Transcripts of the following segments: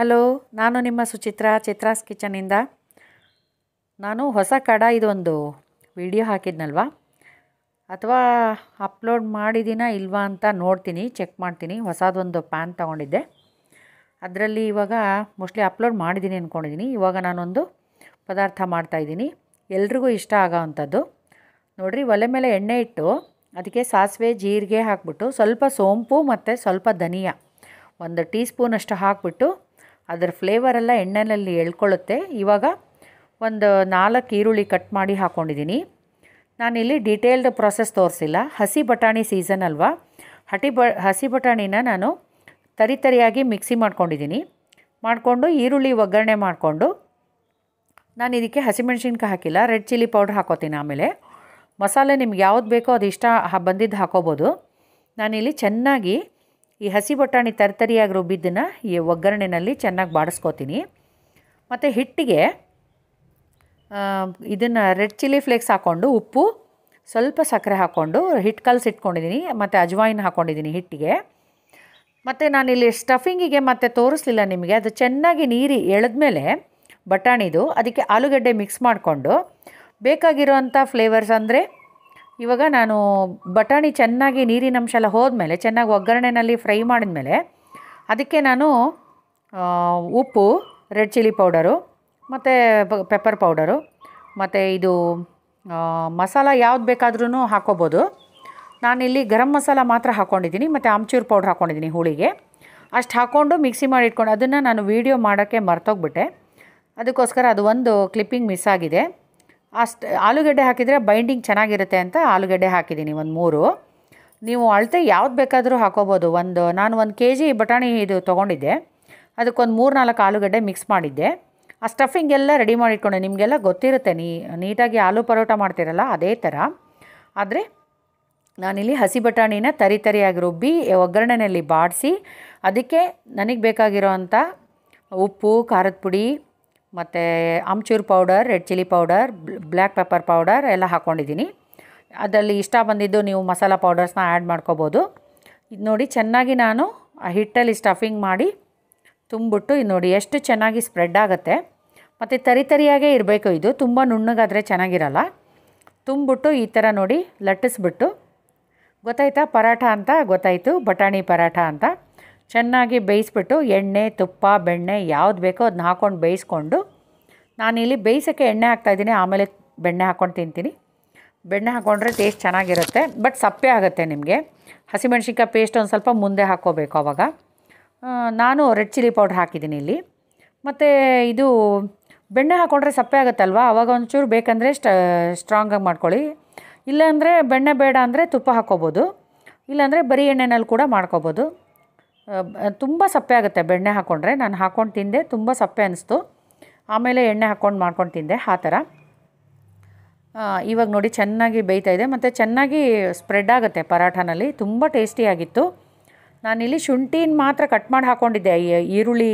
hello ನಾನು ನಿಮ್ಮ ಸುಚಿತ್ರ ಚಿತ್ರಾಸ್ ಕಿಚನಿಂದ ನಾನು ಹೊಸ ಕಡ ಇದೊಂದು ವಿಡಿಯೋ ಹಾಕಿದ್ನಲ್ವಾ ಅಥವಾ ಅಪ್ಲೋಡ್ ಮಾಡಿದ್ದೀನ ಇಲ್ವಾ ಅಂತ ನೋಡ್ತೀನಿ ಚೆಕ್ ಮಾಡ್ತೀನಿ ಹೊಸದೊಂದು ಪ್ಯಾನ್ ತಗೊಂಡಿದ್ದೆ ಅದರಲ್ಲಿ ಇವಾಗ ಮೋಸ್ಟ್ಲಿ ಅಪ್ಲೋಡ್ ಮಾಡಿದ್ದೀನಿ ಅಂದ್ಕೊಂಡಿದ್ದೀನಿ ಇವಾಗ ನಾನೊಂದು ಪದಾರ್ಥ ಮಾಡ್ತಾಯಿದ್ದೀನಿ ಎಲ್ರಿಗೂ ಇಷ್ಟ ಆಗೋವಂಥದ್ದು ನೋಡಿರಿ ಒಲೆ ಮೇಲೆ ಎಣ್ಣೆ ಇಟ್ಟು ಅದಕ್ಕೆ ಸಾಸಿವೆ ಜೀರಿಗೆ ಹಾಕ್ಬಿಟ್ಟು ಸ್ವಲ್ಪ ಸೋಂಪು ಮತ್ತು ಸ್ವಲ್ಪ ಧನಿಯಾ ಒಂದು ಟೀ ಸ್ಪೂನಷ್ಟು ಹಾಕ್ಬಿಟ್ಟು ಅದರ ಫ್ಲೇವರೆಲ್ಲ ಎಣ್ಣೆಯಲ್ಲಿ ಎಳ್ಕೊಳ್ಳುತ್ತೆ ಇವಾಗ ಒಂದು ನಾಲ್ಕು ಈರುಳ್ಳಿ ಕಟ್ ಮಾಡಿ ಹಾಕ್ಕೊಂಡಿದ್ದೀನಿ ನಾನಿಲ್ಲಿ ಡೀಟೇಲ್ಡ್ ಪ್ರೊಸೆಸ್ ತೋರಿಸಿಲ್ಲ ಹಸಿ ಬಟಾಣಿ ಸೀಸನ್ ಅಲ್ವಾ ಹಟಿ ಬ ಹಸಿ ಬಟಾಣಿನ ನಾನು ತರಿ ತರಿಯಾಗಿ ಮಿಕ್ಸಿ ಮಾಡ್ಕೊಂಡಿದ್ದೀನಿ ಮಾಡಿಕೊಂಡು ಈರುಳ್ಳಿ ಒಗ್ಗರಣೆ ಮಾಡಿಕೊಂಡು ನಾನು ಇದಕ್ಕೆ ಹಸಿಮೆಣ್ಸಿನ್ಕಾಯಿ ಹಾಕಿಲ್ಲ ರೆಡ್ ಚಿಲ್ಲಿ ಪೌಡ್ರ್ ಹಾಕೋತೀನಿ ಆಮೇಲೆ ಮಸಾಲೆ ನಿಮ್ಗೆ ಯಾವ್ದು ಬೇಕೋ ಅದು ಇಷ್ಟ ಬಂದಿದ್ದು ಹಾಕೋಬೋದು ನಾನಿಲ್ಲಿ ಚೆನ್ನಾಗಿ ಈ ಹಸಿ ಬಟಾಣಿ ತರ್ತರಿಯಾಗಿ ರುಬ್ಬಿದ್ದನ್ನು ಈ ಒಗ್ಗರಣೆಯಲ್ಲಿ ಚೆನ್ನಾಗಿ ಬಾಡಿಸ್ಕೋತೀನಿ ಮತ್ತು ಹಿಟ್ಟಿಗೆ ಇದನ್ನು ರೆಡ್ ಚಿಲ್ಲಿ ಫ್ಲೇಕ್ಸ್ ಹಾಕ್ಕೊಂಡು ಉಪ್ಪು ಸ್ವಲ್ಪ ಸಕ್ಕರೆ ಹಾಕ್ಕೊಂಡು ಹಿಟ್ಟು ಕಲಸಿಟ್ಕೊಂಡಿದ್ದೀನಿ ಮತ್ತು ಅಜ್ವಾಯಿನ ಹಾಕ್ಕೊಂಡಿದ್ದೀನಿ ಹಿಟ್ಟಿಗೆ ಮತ್ತು ನಾನಿಲ್ಲಿ ಸ್ಟಫಿಂಗಿಗೆ ಮತ್ತೆ ತೋರಿಸ್ಲಿಲ್ಲ ನಿಮಗೆ ಅದು ಚೆನ್ನಾಗಿ ನೀರಿ ಮೇಲೆ ಬಟಾಣಿದು ಅದಕ್ಕೆ ಆಲೂಗಡ್ಡೆ ಮಿಕ್ಸ್ ಮಾಡಿಕೊಂಡು ಬೇಕಾಗಿರೋವಂಥ ಫ್ಲೇವರ್ಸ್ ಅಂದರೆ ಇವಾಗ ನಾನು ಬಟಾಣಿ ಚೆನ್ನಾಗಿ ನೀರಿನಂಶ ಎಲ್ಲ ಹೋದ್ಮೇಲೆ ಚೆನ್ನಾಗಿ ಒಗ್ಗರಣೆಯಲ್ಲಿ ಫ್ರೈ ಮಾಡಿದ್ಮೇಲೆ ಅದಕ್ಕೆ ನಾನು ಉಪ್ಪು ರೆಡ್ ಚಿಲ್ಲಿ ಪೌಡರು ಮತ್ತು ಪೆಪ್ಪರ್ ಪೌಡರು ಮತ್ತು ಇದು ಮಸಾಲ ಯಾವ್ದು ಬೇಕಾದ್ರೂ ಹಾಕ್ಕೋಬೋದು ನಾನಿಲ್ಲಿ ಗರಂ ಮಸಾಲ ಮಾತ್ರ ಹಾಕ್ಕೊಂಡಿದ್ದೀನಿ ಮತ್ತು ಆಮ್ಚೂರು ಪೌಡ್ರ್ ಹಾಕ್ಕೊಂಡಿದ್ದೀನಿ ಹುಳಿಗೆ ಅಷ್ಟು ಹಾಕ್ಕೊಂಡು ಮಿಕ್ಸಿ ಮಾಡಿ ಇಟ್ಕೊಂಡು ಅದನ್ನು ನಾನು ವೀಡಿಯೋ ಮಾಡೋಕ್ಕೆ ಮರ್ತೋಗ್ಬಿಟ್ಟೆ ಅದಕ್ಕೋಸ್ಕರ ಅದು ಒಂದು ಕ್ಲಿಪ್ಪಿಂಗ್ ಮಿಸ್ ಆಗಿದೆ ಅಷ್ಟು ಆಲೂಗಡ್ಡೆ ಹಾಕಿದರೆ ಬೈಂಡಿಂಗ್ ಚೆನ್ನಾಗಿರುತ್ತೆ ಅಂತ ಆಲೂಗಡ್ಡೆ ಹಾಕಿದ್ದೀನಿ ಒಂದು ಮೂರು ನೀವು ಅಳತೆ ಯಾವ್ದು ಬೇಕಾದರೂ ಹಾಕೋಬೋದು ಒಂದು ನಾನು ಒಂದು ಕೆ ಜಿ ಬಟಾಣಿ ಇದು ತೊಗೊಂಡಿದ್ದೆ ಅದಕ್ಕೊಂದು ಮೂರು ನಾಲ್ಕು ಆಲೂಗಡ್ಡೆ ಮಿಕ್ಸ್ ಮಾಡಿದ್ದೆ ಆ ಸ್ಟಫಿಂಗ್ ಎಲ್ಲ ರೆಡಿ ಮಾಡಿಟ್ಕೊಂಡೆ ನಿಮಗೆಲ್ಲ ಗೊತ್ತಿರುತ್ತೆ ನೀ ನೀಟಾಗಿ ಆಲೂ ಪರೋಟ ಮಾಡ್ತಿರಲ್ಲ ಅದೇ ಥರ ಆದರೆ ನಾನಿಲ್ಲಿ ಹಸಿ ಬಟಾಣಿನ ತರಿ ತರಿಯಾಗಿ ರುಬ್ಬಿ ಒಗ್ಗರಣೆಯಲ್ಲಿ ಬಾಡಿಸಿ ಅದಕ್ಕೆ ನನಗೆ ಬೇಕಾಗಿರೋ ಉಪ್ಪು ಖಾರದ ಪುಡಿ ಮತ್ತು amchur powder red chilli powder black pepper powder ಎಲ್ಲ ಹಾಕ್ಕೊಂಡಿದ್ದೀನಿ ಅದರಲ್ಲಿ ಇಷ್ಟ ಬಂದಿದ್ದು ನೀವು ಮಸಾಲ ಪೌಡರ್ಸ್ನ ಆ್ಯಡ್ ಮಾಡ್ಕೋಬೋದು ಇದು ನೋಡಿ ಚೆನ್ನಾಗಿ ನಾನು ಆ ಹಿಟ್ಟಲ್ಲಿ ಸ್ಟಫಿಂಗ್ ಮಾಡಿ ತುಂಬಿಬಿಟ್ಟು ಇದು ನೋಡಿ ಎಷ್ಟು ಚೆನ್ನಾಗಿ ಸ್ಪ್ರೆಡ್ ಆಗುತ್ತೆ ಮತ್ತು ತರಿ ಇರಬೇಕು ಇದು ತುಂಬ ನುಣ್ಣಗಾದರೆ ಚೆನ್ನಾಗಿರಲ್ಲ ತುಂಬಿಬಿಟ್ಟು ಈ ಥರ ನೋಡಿ ಲಟ್ಟಿಸ್ಬಿಟ್ಟು ಗೊತ್ತಾಯ್ತಾ ಪರಾಠ ಅಂತ ಗೊತ್ತಾಯಿತು ಬಟಾಣಿ ಪರಾಠ ಅಂತ ಚೆನ್ನಾಗಿ ಬೇಯಿಸ್ಬಿಟ್ಟು ಎಣ್ಣೆ ತುಪ್ಪ ಬೆಣ್ಣೆ ಯಾವ್ದು ಬೇಕೋ ಅದನ್ನ ಹಾಕ್ಕೊಂಡು ಬೇಯಿಸ್ಕೊಂಡು ನಾನಿಲ್ಲಿ ಬೇಯಿಸೋಕ್ಕೆ ಎಣ್ಣೆ ಹಾಕ್ತಾಯಿದ್ದೀನಿ ಆಮೇಲೆ ಬೆಣ್ಣೆ ಹಾಕ್ಕೊಂಡು ತಿಂತೀನಿ ಬೆಣ್ಣೆ ಹಾಕ್ಕೊಂಡ್ರೆ ಟೇಸ್ಟ್ ಚೆನ್ನಾಗಿರುತ್ತೆ ಬಟ್ ಸಪ್ಪೆ ಆಗುತ್ತೆ ನಿಮಗೆ ಹಸಿಮೆಣ್ಸಿನ್ಕಾಯಿ ಪೇಸ್ಟ್ ಒಂದು ಸ್ವಲ್ಪ ಮುಂದೆ ಹಾಕ್ಕೋಬೇಕು ಆವಾಗ ನಾನು ರೆಡ್ ಚಿಲ್ಲಿ ಪೌಡ್ರ್ ಹಾಕಿದ್ದೀನಿ ಇಲ್ಲಿ ಮತ್ತು ಇದು ಬೆಣ್ಣೆ ಹಾಕ್ಕೊಂಡ್ರೆ ಸಪ್ಪೆ ಆಗುತ್ತಲ್ವ ಅವಾಗ ಒಂಚೂರು ಬೇಕಂದರೆ ಸ್ಟ ಸ್ಟ್ರಾಂಗಾಗಿ ಮಾಡ್ಕೊಳ್ಳಿ ಇಲ್ಲಾಂದರೆ ಬೆಣ್ಣೆ ಬೇಡ ಅಂದರೆ ತುಪ್ಪ ಹಾಕ್ಕೋಬೋದು ಇಲ್ಲಾಂದರೆ ಬರೀ ಎಣ್ಣೆನಲ್ಲಿ ಕೂಡ ಮಾಡ್ಕೋಬೋದು ತುಂಬ ಸಪ್ಪೆ ಆಗುತ್ತೆ ಬೆಣ್ಣೆ ಹಾಕ್ಕೊಂಡ್ರೆ ನಾನು ಹಾಕ್ಕೊಂಡು ತಿಂದೆ ತುಂಬ ಸಪ್ಪೆ ಅನ್ನಿಸ್ತು ಆಮೇಲೆ ಎಣ್ಣೆ ಹಾಕ್ಕೊಂಡು ಮಾಡ್ಕೊಂಡು ತಿಂದೆ ಆ ಥರ ಇವಾಗ ನೋಡಿ ಚೆನ್ನಾಗಿ ಬೇಯ್ತಾ ಇದೆ ಮತ್ತು ಚೆನ್ನಾಗಿ ಸ್ಪ್ರೆಡ್ ಆಗುತ್ತೆ ಪರಾಠನಲ್ಲಿ ತುಂಬ ಟೇಸ್ಟಿಯಾಗಿತ್ತು ನಾನಿಲ್ಲಿ ಶುಂಠಿನ ಮಾತ್ರ ಕಟ್ ಮಾಡಿ ಹಾಕ್ಕೊಂಡಿದ್ದೆ ಈರುಳ್ಳಿ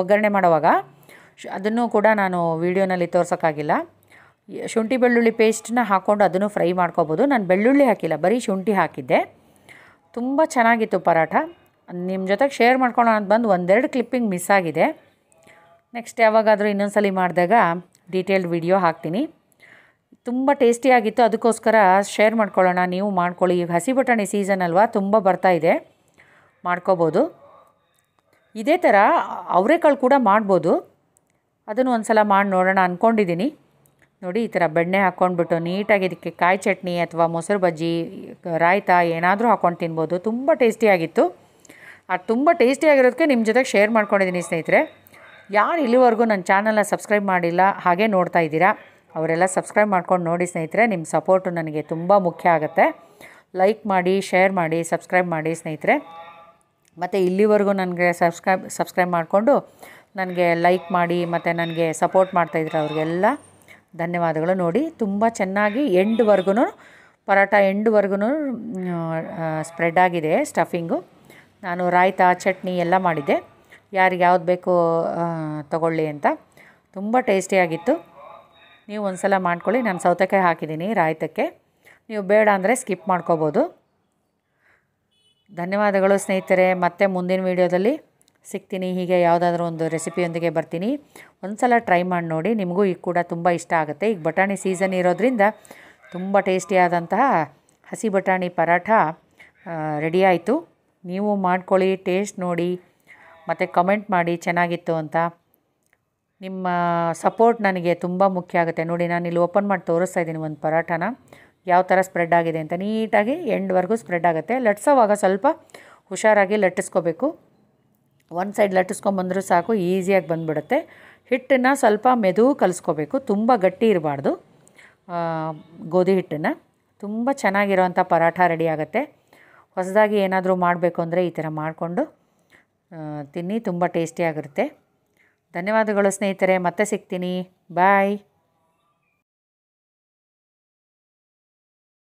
ಒಗ್ಗರಣೆ ಮಾಡುವಾಗ ಅದನ್ನು ಕೂಡ ನಾನು ವೀಡಿಯೋನಲ್ಲಿ ತೋರ್ಸೋಕ್ಕಾಗಿಲ್ಲ ಶುಂಠಿ ಬೆಳ್ಳುಳ್ಳಿ ಪೇಸ್ಟನ್ನ ಹಾಕ್ಕೊಂಡು ಅದನ್ನು ಫ್ರೈ ಮಾಡ್ಕೋಬೋದು ನಾನು ಬೆಳ್ಳುಳ್ಳಿ ಹಾಕಿಲ್ಲ ಬರೀ ಶುಂಠಿ ಹಾಕಿದ್ದೆ ತುಂಬ ಚೆನ್ನಾಗಿತ್ತು ಪರಾಠ ನಿಮ್ಮ ಜೊತೆಗೆ ಶೇರ್ ಮಾಡ್ಕೊಳ್ಳೋಣ ಅಂತ ಬಂದು ಒಂದೆರಡು ಕ್ಲಿಪ್ಪಿಂಗ್ ಮಿಸ್ ಆಗಿದೆ ನೆಕ್ಸ್ಟ್ ಯಾವಾಗಾದರೂ ಇನ್ನೊಂದ್ಸಲ ಮಾಡಿದಾಗ ಡೀಟೇಲ್ಡ್ ವಿಡಿಯೋ ಹಾಕ್ತೀನಿ ತುಂಬ ಟೇಸ್ಟಿಯಾಗಿತ್ತು ಅದಕ್ಕೋಸ್ಕರ ಶೇರ್ ಮಾಡ್ಕೊಳ್ಳೋಣ ನೀವು ಮಾಡ್ಕೊಳ್ಳಿ ಈಗ ಹಸಿ ಬಟಾಣಿ ಸೀಸನ್ ಅಲ್ವಾ ತುಂಬ ಬರ್ತಾ ಇದೆ ಮಾಡ್ಕೋಬೋದು ಇದೇ ಥರ ಅವರೆಕಾಳು ಕೂಡ ಮಾಡ್ಬೋದು ಅದನ್ನು ಒಂದು ಸಲ ಮಾಡಿ ನೋಡೋಣ ಅಂದ್ಕೊಂಡಿದ್ದೀನಿ ನೋಡಿ ಈ ಥರ ಬೆಣ್ಣೆ ಹಾಕ್ಕೊಂಡ್ಬಿಟ್ಟು ನೀಟಾಗಿ ಇದಕ್ಕೆ ಕಾಯಿ ಚಟ್ನಿ ಅಥವಾ ಮೊಸರು ಬಜ್ಜಿ ರಾಯ್ತಾ ಏನಾದರೂ ಹಾಕ್ಕೊಂಡು ತಿನ್ಬೋದು ತುಂಬ ಟೇಸ್ಟಿಯಾಗಿತ್ತು ಅದು ತುಂಬ ಟೇಸ್ಟಿಯಾಗಿರೋದಕ್ಕೆ ನಿಮ್ಮ ಜೊತೆಗೆ ಶೇರ್ ಮಾಡ್ಕೊಂಡಿದ್ದೀನಿ ಸ್ನೇಹಿತರೆ ಯಾರು ಇಲ್ಲಿವರೆಗೂ ನನ್ನ ಚಾನಲ್ನ ಸಬ್ಸ್ಕ್ರೈಬ್ ಮಾಡಿಲ್ಲ ಹಾಗೆ ನೋಡ್ತಾ ಇದ್ದೀರಾ ಅವರೆಲ್ಲ ಸಬ್ಸ್ಕ್ರೈಬ್ ಮಾಡ್ಕೊಂಡು ನೋಡಿ ಸ್ನೇಹಿತರೆ ನಿಮ್ಮ ಸಪೋರ್ಟು ನನಗೆ ತುಂಬ ಮುಖ್ಯ ಆಗುತ್ತೆ ಲೈಕ್ ಮಾಡಿ ಶೇರ್ ಮಾಡಿ ಸಬ್ಸ್ಕ್ರೈಬ್ ಮಾಡಿ ಸ್ನೇಹಿತರೆ ಮತ್ತು ಇಲ್ಲಿವರೆಗೂ ನನಗೆ ಸಬ್ಸ್ಕ್ರೈಬ್ ಸಬ್ಸ್ಕ್ರೈಬ್ ಮಾಡಿಕೊಂಡು ನನಗೆ ಲೈಕ್ ಮಾಡಿ ಮತ್ತು ನನಗೆ ಸಪೋರ್ಟ್ ಮಾಡ್ತಾಯಿದ್ರು ಅವ್ರಿಗೆಲ್ಲ ಧನ್ಯವಾದಗಳು ನೋಡಿ ತುಂಬ ಚೆನ್ನಾಗಿ ಎಂಡ್ವರೆಗೂ ಪರೋಟ ಎಂಡ್ವರೆಗೂ ಸ್ಪ್ರೆಡ್ ಆಗಿದೆ ಸ್ಟಫಿಂಗು ನಾನು ರಾಯ್ತ ಚಟ್ನಿ ಎಲ್ಲ ಮಾಡಿದ್ದೆ ಯಾರಿಗೆ ಯಾವ್ದು ಬೇಕು ತಗೊಳ್ಳಿ ಅಂತ ತುಂಬ ಟೇಸ್ಟಿಯಾಗಿತ್ತು ನೀವು ಒಂದು ಸಲ ಮಾಡ್ಕೊಳ್ಳಿ ನಾನು ಸೌತೆಕಾಯಿ ಹಾಕಿದ್ದೀನಿ ರಾಯ್ತಕ್ಕೆ ನೀವು ಬೇಡ ಅಂದರೆ ಸ್ಕಿಪ್ ಮಾಡ್ಕೋಬೋದು ಧನ್ಯವಾದಗಳು ಸ್ನೇಹಿತರೆ ಮತ್ತೆ ಮುಂದಿನ ವೀಡಿಯೋದಲ್ಲಿ ಸಿಗ್ತೀನಿ ಹೀಗೆ ಯಾವುದಾದ್ರೂ ಒಂದು ರೆಸಿಪಿಯೊಂದಿಗೆ ಬರ್ತೀನಿ ಒಂದು ಸಲ ಟ್ರೈ ಮಾಡಿ ನೋಡಿ ನಿಮಗೂ ಈಗ ಕೂಡ ತುಂಬ ಇಷ್ಟ ಆಗುತ್ತೆ ಈಗ ಬಟಾಣಿ ಸೀಸನ್ ಇರೋದ್ರಿಂದ ತುಂಬ ಟೇಸ್ಟಿಯಾದಂತಹ ಹಸಿ ಬಟಾಣಿ ಪರಾಠ ರೆಡಿಯಾಯಿತು ನೀವು ಮಾಡ್ಕೊಳ್ಳಿ ಟೇಸ್ಟ್ ನೋಡಿ ಮತ್ತು ಕಮೆಂಟ್ ಮಾಡಿ ಚೆನ್ನಾಗಿತ್ತು ಅಂತ ನಿಮ್ಮ ಸಪೋರ್ಟ್ ನನಗೆ ತುಂಬ ಮುಖ್ಯ ಆಗುತ್ತೆ ನೋಡಿ ನಾನು ಇಲ್ಲಿ ಓಪನ್ ಮಾಡಿ ತೋರಿಸ್ತಾ ಇದ್ದೀನಿ ಒಂದು ಪರಾಠನ ಯಾವ ಥರ ಸ್ಪ್ರೆಡ್ ಆಗಿದೆ ಅಂತ ನೀಟಾಗಿ ಎಂಡ್ವರೆಗೂ ಸ್ಪ್ರೆಡ್ ಆಗುತ್ತೆ ಲಟ್ಸೋವಾಗ ಸ್ವಲ್ಪ ಹುಷಾರಾಗಿ ಲಟ್ಟಿಸ್ಕೋಬೇಕು ಒಂದು ಸೈಡ್ ಲಟ್ಟಿಸ್ಕೊಂಬಂದರೂ ಸಾಕು ಈಸಿಯಾಗಿ ಬಂದುಬಿಡುತ್ತೆ ಹಿಟ್ಟನ್ನು ಸ್ವಲ್ಪ ಮೆದು ಕಲಿಸ್ಕೋಬೇಕು ತುಂಬ ಗಟ್ಟಿ ಇರಬಾರ್ದು ಗೋಧಿ ಹಿಟ್ಟನ್ನು ತುಂಬ ಚೆನ್ನಾಗಿರೋವಂಥ ಪರಾಠ ರೆಡಿ ಆಗುತ್ತೆ ಹೊಸದಾಗಿ ಏನಾದರೂ ಮಾಡಬೇಕು ಅಂದರೆ ಈ ಥರ ಮಾಡಿಕೊಂಡು ತಿನ್ನಿ ತುಂಬ ಟೇಸ್ಟಿಯಾಗಿರುತ್ತೆ ಧನ್ಯವಾದಗಳು ಸ್ನೇಹಿತರೆ ಮತ್ತೆ ಸಿಗ್ತೀನಿ ಬಾಯ್